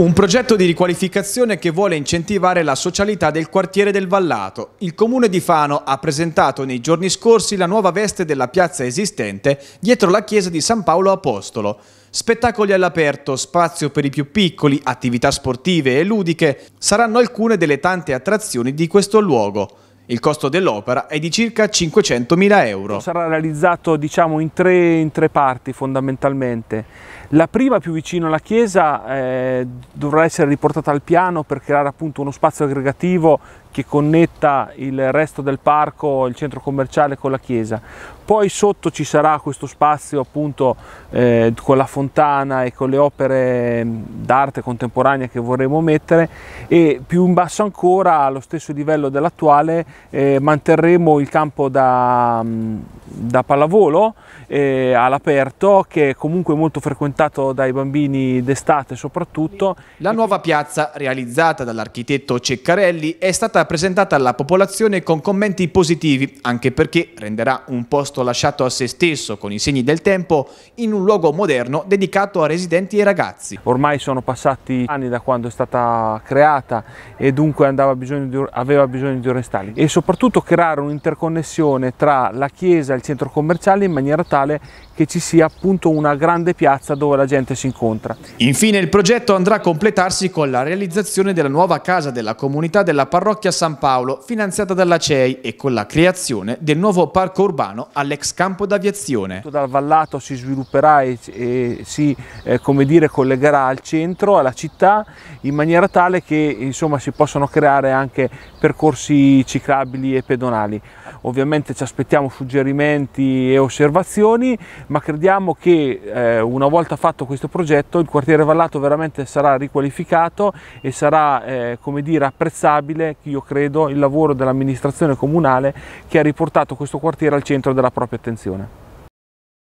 Un progetto di riqualificazione che vuole incentivare la socialità del quartiere del Vallato. Il comune di Fano ha presentato nei giorni scorsi la nuova veste della piazza esistente dietro la chiesa di San Paolo Apostolo. Spettacoli all'aperto, spazio per i più piccoli, attività sportive e ludiche saranno alcune delle tante attrazioni di questo luogo. Il costo dell'opera è di circa 500.000 euro. Sarà realizzato diciamo, in, tre, in tre parti fondamentalmente. La prima più vicino alla chiesa eh, dovrà essere riportata al piano per creare appunto uno spazio aggregativo che connetta il resto del parco, il centro commerciale con la chiesa. Poi sotto ci sarà questo spazio appunto eh, con la fontana e con le opere mm, d'arte contemporanea che vorremmo mettere e più in basso ancora allo stesso livello dell'attuale eh, manterremo il campo da... Mm, da pallavolo eh, all'aperto che è comunque molto frequentato dai bambini d'estate soprattutto. La nuova piazza realizzata dall'architetto Ceccarelli è stata presentata alla popolazione con commenti positivi anche perché renderà un posto lasciato a se stesso con i segni del tempo in un luogo moderno dedicato a residenti e ragazzi. Ormai sono passati anni da quando è stata creata e dunque bisogno di, aveva bisogno di un restauro e soprattutto creare un'interconnessione tra la chiesa, il centro commerciale in maniera tale che ci sia appunto una grande piazza dove la gente si incontra. Infine il progetto andrà a completarsi con la realizzazione della nuova casa della comunità della parrocchia San Paolo finanziata dalla CEI e con la creazione del nuovo parco urbano all'ex campo d'aviazione. Dal Vallato si svilupperà e, e si eh, dire, collegherà al centro, alla città in maniera tale che insomma, si possano creare anche percorsi ciclabili e pedonali. Ovviamente ci aspettiamo suggerimenti commenti e osservazioni, ma crediamo che eh, una volta fatto questo progetto il quartiere Vallato veramente sarà riqualificato e sarà eh, come dire, apprezzabile, io credo, il lavoro dell'amministrazione comunale che ha riportato questo quartiere al centro della propria attenzione.